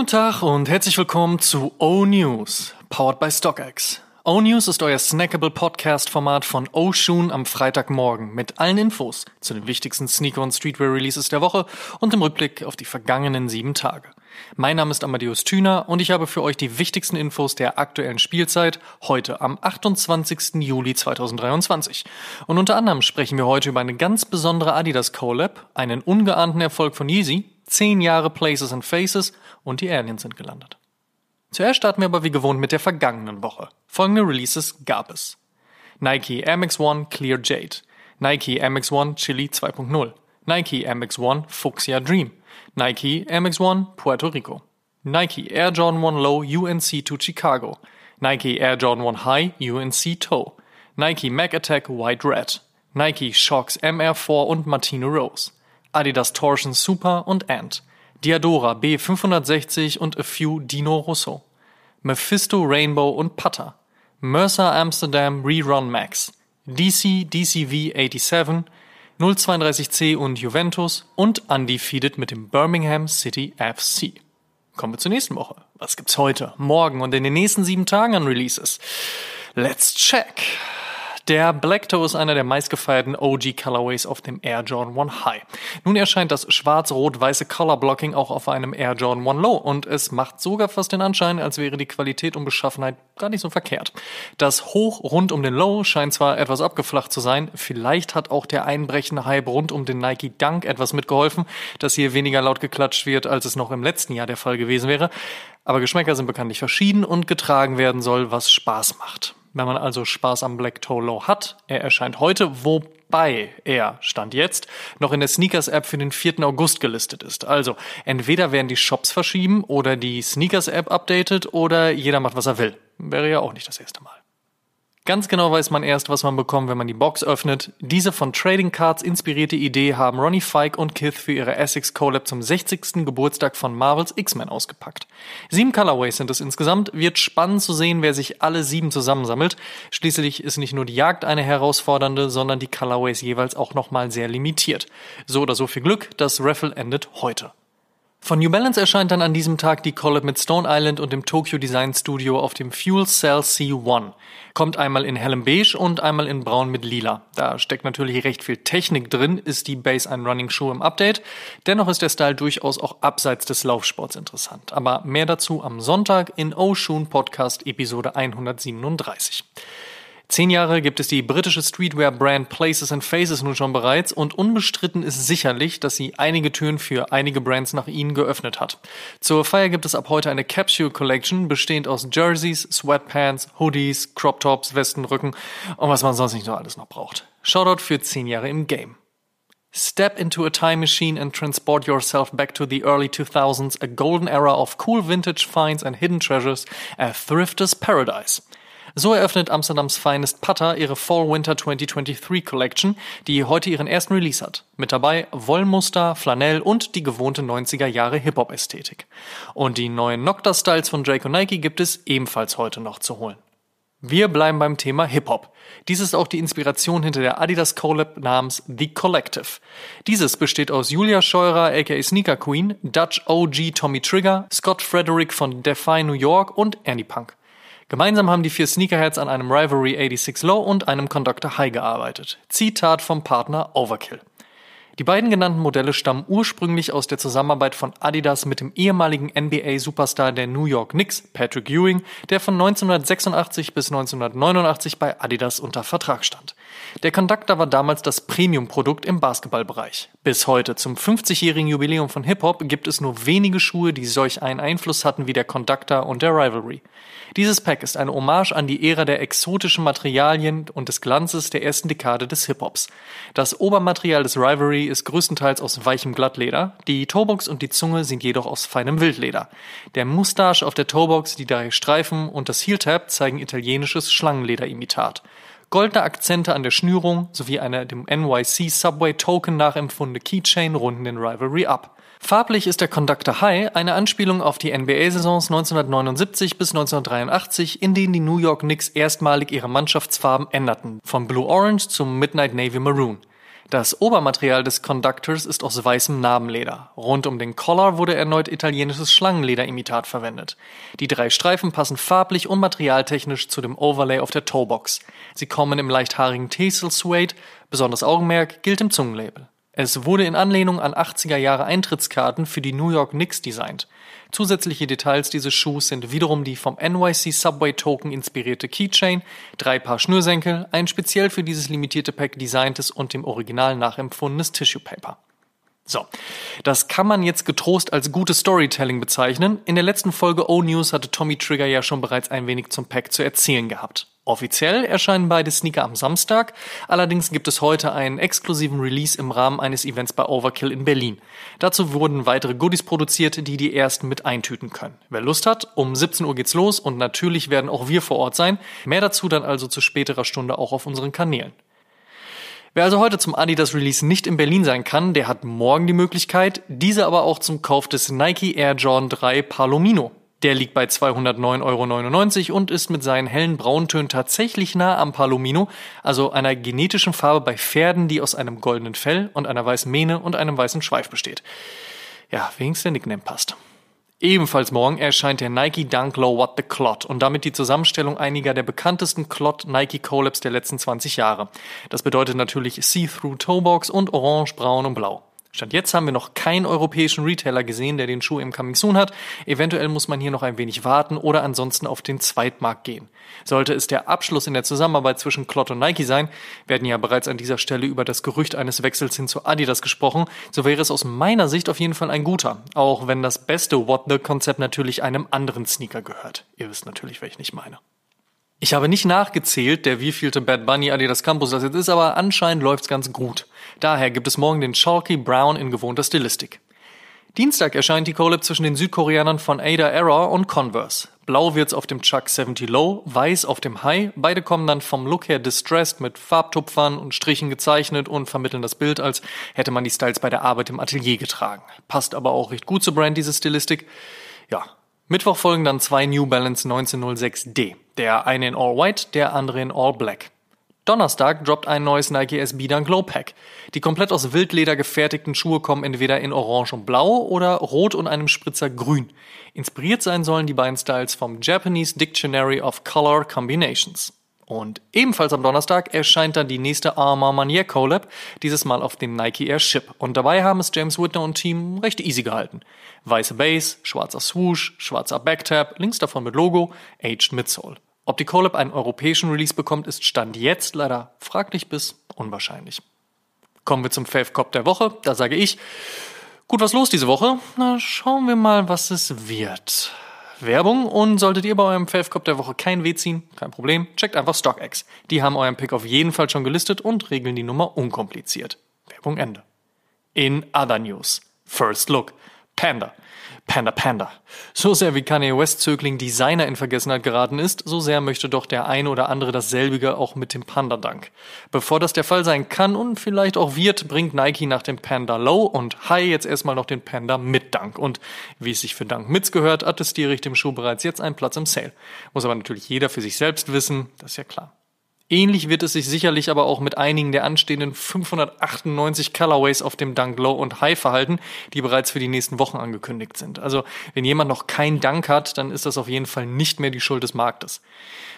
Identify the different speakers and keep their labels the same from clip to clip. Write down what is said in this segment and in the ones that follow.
Speaker 1: guten Tag und herzlich willkommen zu O-News, powered by StockX. O-News ist euer snackable Podcast-Format von O-Shoon am Freitagmorgen mit allen Infos zu den wichtigsten Sneaker- und Streetwear-Releases der Woche und im Rückblick auf die vergangenen sieben Tage. Mein Name ist Amadeus Thüner und ich habe für euch die wichtigsten Infos der aktuellen Spielzeit heute am 28. Juli 2023. Und unter anderem sprechen wir heute über eine ganz besondere Adidas Collab, einen ungeahnten Erfolg von Yeezy zehn Jahre Places and Faces und die Aliens sind gelandet. Zuerst starten wir aber wie gewohnt mit der vergangenen Woche. Folgende Releases gab es. Nike MX1 Clear Jade, Nike MX1 Chili 2.0, Nike MX1 Fuchsia Dream, Nike MX1 Puerto Rico, Nike Air Jordan 1 Low UNC to Chicago, Nike Air Jordan 1 High UNC Toe, Nike Mac Attack White Red, Nike Shocks MR4 und Martino Rose, Adidas Torsion Super und Ant, Diadora B560 und A Few Dino Russo, Mephisto Rainbow und Putter, Mercer Amsterdam Rerun Max, DC DCV 87, 032C und Juventus und undefeated mit dem Birmingham City FC. Kommen wir zur nächsten Woche. Was gibt's heute, morgen und in den nächsten sieben Tagen an Releases? Let's check! Der Black Toe ist einer der meistgefeierten OG Colorways auf dem Air Jordan 1 High. Nun erscheint das schwarz-rot-weiße Color Blocking auch auf einem Air Jordan 1 Low und es macht sogar fast den Anschein, als wäre die Qualität und Beschaffenheit gar nicht so verkehrt. Das Hoch rund um den Low scheint zwar etwas abgeflacht zu sein, vielleicht hat auch der einbrechende Hype rund um den Nike Dunk etwas mitgeholfen, dass hier weniger laut geklatscht wird, als es noch im letzten Jahr der Fall gewesen wäre. Aber Geschmäcker sind bekanntlich verschieden und getragen werden soll, was Spaß macht. Wenn man also Spaß am Black Toe Low hat, er erscheint heute, wobei er, Stand jetzt, noch in der Sneakers-App für den 4. August gelistet ist. Also, entweder werden die Shops verschieben oder die Sneakers-App updated oder jeder macht, was er will. Wäre ja auch nicht das erste Mal. Ganz genau weiß man erst, was man bekommt, wenn man die Box öffnet. Diese von Trading Cards inspirierte Idee haben Ronnie Fike und Kith für ihre Essex Collab zum 60. Geburtstag von Marvels X-Men ausgepackt. Sieben Colorways sind es insgesamt. Wird spannend zu sehen, wer sich alle sieben zusammensammelt. Schließlich ist nicht nur die Jagd eine herausfordernde, sondern die Colorways jeweils auch nochmal sehr limitiert. So oder so viel Glück, das Raffle endet heute. Von New Balance erscheint dann an diesem Tag die Collab mit Stone Island und dem Tokyo Design Studio auf dem Fuel Cell C1. Kommt einmal in hellem Beige und einmal in braun mit lila. Da steckt natürlich recht viel Technik drin, ist die Base ein Running Shoe im Update. Dennoch ist der Style durchaus auch abseits des Laufsports interessant. Aber mehr dazu am Sonntag in Oshun Podcast Episode 137. Zehn Jahre gibt es die britische Streetwear-Brand Places and Faces nun schon bereits und unbestritten ist sicherlich, dass sie einige Türen für einige Brands nach ihnen geöffnet hat. Zur Feier gibt es ab heute eine Capsule Collection, bestehend aus Jerseys, Sweatpants, Hoodies, Crop Tops, Westenrücken und was man sonst nicht so alles noch braucht. Shoutout für zehn Jahre im Game. Step into a time machine and transport yourself back to the early 2000s, a golden era of cool vintage finds and hidden treasures, a thrifter's paradise. So eröffnet Amsterdams Finest Putter ihre Fall-Winter 2023 Collection, die heute ihren ersten Release hat. Mit dabei Wollmuster, Flanell und die gewohnte 90er Jahre Hip-Hop-Ästhetik. Und die neuen Nocta-Styles von Draco Nike gibt es ebenfalls heute noch zu holen. Wir bleiben beim Thema Hip-Hop. Dies ist auch die Inspiration hinter der Adidas Collab namens The Collective. Dieses besteht aus Julia Scheurer aka Sneaker Queen, Dutch OG Tommy Trigger, Scott Frederick von Defy New York und Andy Punk. Gemeinsam haben die vier Sneakerheads an einem Rivalry 86 Low und einem Conductor High gearbeitet. Zitat vom Partner Overkill. Die beiden genannten Modelle stammen ursprünglich aus der Zusammenarbeit von Adidas mit dem ehemaligen NBA-Superstar der New York Knicks, Patrick Ewing, der von 1986 bis 1989 bei Adidas unter Vertrag stand. Der Conductor war damals das Premium-Produkt im Basketballbereich. Bis heute, zum 50-jährigen Jubiläum von Hip-Hop, gibt es nur wenige Schuhe, die solch einen Einfluss hatten wie der Conductor und der Rivalry. Dieses Pack ist eine Hommage an die Ära der exotischen Materialien und des Glanzes der ersten Dekade des Hip-Hops. Das Obermaterial des Rivalry ist größtenteils aus weichem Glattleder, die Toebox und die Zunge sind jedoch aus feinem Wildleder. Der Mustache auf der Toebox, die drei Streifen und das Heel-Tab zeigen italienisches Schlangenlederimitat. imitat Goldene Akzente an der Schnürung sowie eine dem NYC Subway Token nachempfundene Keychain runden den Rivalry ab. Farblich ist der Conductor High eine Anspielung auf die NBA-Saisons 1979 bis 1983, in denen die New York Knicks erstmalig ihre Mannschaftsfarben änderten, vom Blue Orange zum Midnight Navy Maroon. Das Obermaterial des Conductors ist aus weißem Narbenleder. Rund um den Collar wurde erneut italienisches Schlangenlederimitat verwendet. Die drei Streifen passen farblich und materialtechnisch zu dem Overlay auf der Toebox. Sie kommen im leicht haarigen Teal Suede, besonders Augenmerk gilt im Zungenlabel. Es wurde in Anlehnung an 80er Jahre Eintrittskarten für die New York Knicks designt. Zusätzliche Details dieses Schuhs sind wiederum die vom NYC Subway Token inspirierte Keychain, drei Paar Schnürsenkel, ein speziell für dieses limitierte Pack designtes und dem Original nachempfundenes Tissue Paper. So, das kann man jetzt getrost als gutes Storytelling bezeichnen. In der letzten Folge O-News hatte Tommy Trigger ja schon bereits ein wenig zum Pack zu erzählen gehabt. Offiziell erscheinen beide Sneaker am Samstag, allerdings gibt es heute einen exklusiven Release im Rahmen eines Events bei Overkill in Berlin. Dazu wurden weitere Goodies produziert, die die ersten mit eintüten können. Wer Lust hat, um 17 Uhr geht's los und natürlich werden auch wir vor Ort sein. Mehr dazu dann also zu späterer Stunde auch auf unseren Kanälen. Wer also heute zum Adidas Release nicht in Berlin sein kann, der hat morgen die Möglichkeit, diese aber auch zum Kauf des Nike Air Jordan 3 Palomino. Der liegt bei 209,99 Euro und ist mit seinen hellen Brauntönen tatsächlich nah am Palomino, also einer genetischen Farbe bei Pferden, die aus einem goldenen Fell und einer weißen Mähne und einem weißen Schweif besteht. Ja, wenigstens der Nickname passt. Ebenfalls morgen erscheint der Nike Dunk Low What the Clot und damit die Zusammenstellung einiger der bekanntesten Clot Nike Collabs der letzten 20 Jahre. Das bedeutet natürlich See-Through Toebox und Orange, Braun und Blau. Statt jetzt haben wir noch keinen europäischen Retailer gesehen, der den Schuh im Coming Soon hat. Eventuell muss man hier noch ein wenig warten oder ansonsten auf den Zweitmarkt gehen. Sollte es der Abschluss in der Zusammenarbeit zwischen Klott und Nike sein, werden ja bereits an dieser Stelle über das Gerücht eines Wechsels hin zu Adidas gesprochen, so wäre es aus meiner Sicht auf jeden Fall ein guter. Auch wenn das beste What the Konzept natürlich einem anderen Sneaker gehört. Ihr wisst natürlich, welchen ich meine. Ich habe nicht nachgezählt, der wievielte Bad Bunny Adidas Campus das jetzt ist, aber anscheinend läuft's ganz gut. Daher gibt es morgen den Chalky Brown in gewohnter Stilistik. Dienstag erscheint die Collab zwischen den Südkoreanern von Ada Error und Converse. Blau wird's auf dem Chuck 70 Low, weiß auf dem High. Beide kommen dann vom Look her distressed mit Farbtupfern und Strichen gezeichnet und vermitteln das Bild, als hätte man die Styles bei der Arbeit im Atelier getragen. Passt aber auch recht gut zur Brand, diese Stilistik. Ja. Mittwoch folgen dann zwei New Balance 1906D. Der eine in All White, der andere in All Black. Donnerstag droppt ein neues Nike SB Dunk Glow Pack. Die komplett aus Wildleder gefertigten Schuhe kommen entweder in Orange und Blau oder Rot und einem Spritzer Grün. Inspiriert sein sollen die beiden Styles vom Japanese Dictionary of Color Combinations. Und ebenfalls am Donnerstag erscheint dann die nächste Armour Manier Collab, dieses Mal auf dem Nike Air Ship. Und dabei haben es James Whitner und Team recht easy gehalten. Weiße Base, schwarzer Swoosh, schwarzer Backtap, links davon mit Logo, Aged Midsole. Ob die Colab einen europäischen Release bekommt, ist Stand jetzt leider fraglich bis unwahrscheinlich. Kommen wir zum Fave der Woche. Da sage ich, gut, was los diese Woche? Na, schauen wir mal, was es wird. Werbung und solltet ihr bei eurem Fave der Woche kein Weh ziehen, kein Problem, checkt einfach StockX. Die haben euren Pick auf jeden Fall schon gelistet und regeln die Nummer unkompliziert. Werbung Ende. In other news. First Look. Panda. Panda Panda. So sehr wie Kanye West Zögling Designer in Vergessenheit geraten ist, so sehr möchte doch der ein oder andere dasselbige auch mit dem Panda Dank. Bevor das der Fall sein kann und vielleicht auch wird, bringt Nike nach dem Panda Low und High jetzt erstmal noch den Panda mit Dank. Und wie es sich für Dank Mitz gehört, attestiere ich dem Schuh bereits jetzt einen Platz im Sale. Muss aber natürlich jeder für sich selbst wissen, das ist ja klar. Ähnlich wird es sich sicherlich aber auch mit einigen der anstehenden 598 Colorways auf dem Dunk Low und High verhalten, die bereits für die nächsten Wochen angekündigt sind. Also wenn jemand noch keinen Dunk hat, dann ist das auf jeden Fall nicht mehr die Schuld des Marktes.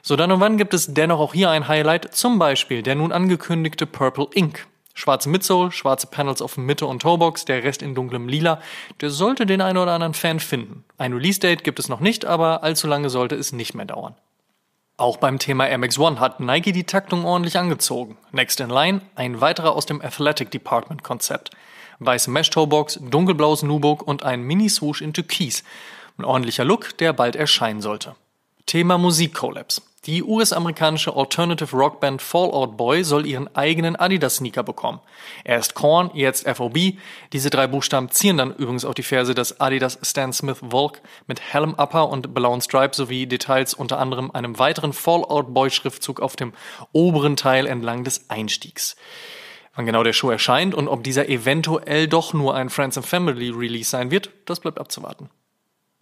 Speaker 1: So dann und wann gibt es dennoch auch hier ein Highlight, zum Beispiel der nun angekündigte Purple Ink. Schwarze Midsole, schwarze Panels auf Mitte und Toebox, der Rest in dunklem Lila, der sollte den einen oder anderen Fan finden. Ein Release-Date gibt es noch nicht, aber allzu lange sollte es nicht mehr dauern. Auch beim Thema Air Max One hat Nike die Taktung ordentlich angezogen. Next in Line, ein weiterer aus dem Athletic Department Konzept. Weiße Mesh Toebox, dunkelblaues Nubuck und ein Mini-Swoosh in Türkis. Ein ordentlicher Look, der bald erscheinen sollte. Thema musik Collapse. Die US-amerikanische Alternative Rock Band Fallout Boy soll ihren eigenen Adidas-Sneaker bekommen. Erst Korn, jetzt FOB. Diese drei Buchstaben zieren dann übrigens auf die Ferse des Adidas Stan Smith Volk mit Helm Upper und blauen Stripe sowie Details unter anderem einem weiteren Fallout Boy-Schriftzug auf dem oberen Teil entlang des Einstiegs. Wann genau der Show erscheint und ob dieser eventuell doch nur ein Friends and Family Release sein wird, das bleibt abzuwarten.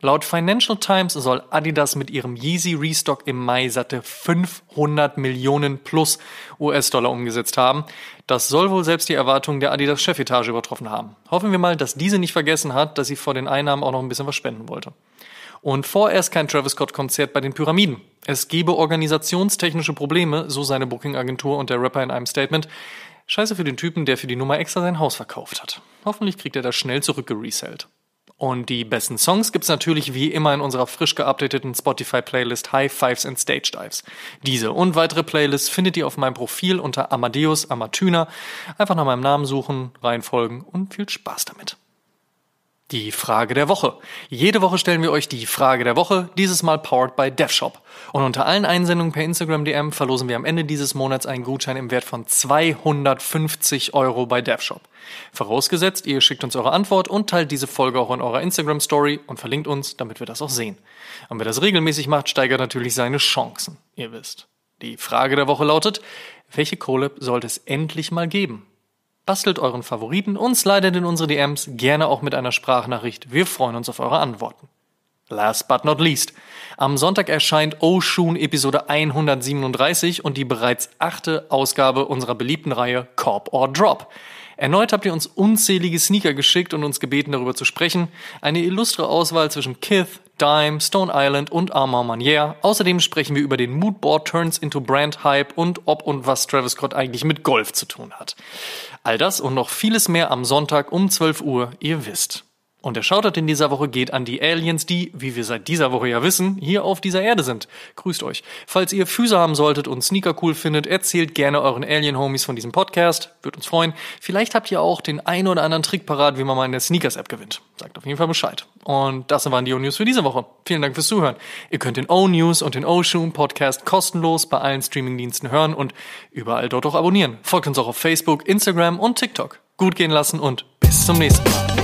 Speaker 1: Laut Financial Times soll Adidas mit ihrem Yeezy Restock im Mai satte 500 Millionen plus US-Dollar umgesetzt haben. Das soll wohl selbst die Erwartungen der Adidas Chefetage übertroffen haben. Hoffen wir mal, dass diese nicht vergessen hat, dass sie vor den Einnahmen auch noch ein bisschen was spenden wollte. Und vorerst kein Travis Scott-Konzert bei den Pyramiden. Es gebe organisationstechnische Probleme, so seine Booking-Agentur und der Rapper in einem Statement. Scheiße für den Typen, der für die Nummer extra sein Haus verkauft hat. Hoffentlich kriegt er das schnell zurückgeresellt. Und die besten Songs gibt's natürlich wie immer in unserer frisch geupdateten Spotify-Playlist High Fives and Stage Dives. Diese und weitere Playlists findet ihr auf meinem Profil unter Amadeus Amatüner. Einfach nach meinem Namen suchen, reinfolgen und viel Spaß damit die Frage der Woche. Jede Woche stellen wir euch die Frage der Woche, dieses Mal powered by DevShop. Und unter allen Einsendungen per Instagram DM verlosen wir am Ende dieses Monats einen Gutschein im Wert von 250 Euro bei DevShop. Vorausgesetzt, ihr schickt uns eure Antwort und teilt diese Folge auch in eurer Instagram Story und verlinkt uns, damit wir das auch sehen. Und wer das regelmäßig macht, steigert natürlich seine Chancen, ihr wisst. Die Frage der Woche lautet, welche Colab sollte es endlich mal geben? Bastelt euren Favoriten und slidet in unsere DMs gerne auch mit einer Sprachnachricht. Wir freuen uns auf eure Antworten. Last but not least. Am Sonntag erscheint Oshun Episode 137 und die bereits achte Ausgabe unserer beliebten Reihe Corp or Drop. Erneut habt ihr uns unzählige Sneaker geschickt und uns gebeten, darüber zu sprechen. Eine illustre Auswahl zwischen Kith, Dime, Stone Island und Armand Manier. Außerdem sprechen wir über den Moodboard Turns into Brand Hype und ob und was Travis Scott eigentlich mit Golf zu tun hat. All das und noch vieles mehr am Sonntag um 12 Uhr, ihr wisst. Und der Shoutout in dieser Woche geht an die Aliens, die, wie wir seit dieser Woche ja wissen, hier auf dieser Erde sind. Grüßt euch. Falls ihr Füße haben solltet und Sneaker cool findet, erzählt gerne euren Alien-Homies von diesem Podcast. Würde uns freuen. Vielleicht habt ihr auch den einen oder anderen Trick parat, wie man mal in der Sneakers-App gewinnt. Sagt auf jeden Fall Bescheid. Und das waren die O-News für diese Woche. Vielen Dank fürs Zuhören. Ihr könnt den O-News und den O-Shoom Podcast kostenlos bei allen Streamingdiensten hören und überall dort auch abonnieren. Folgt uns auch auf Facebook, Instagram und TikTok. Gut gehen lassen und bis zum nächsten Mal.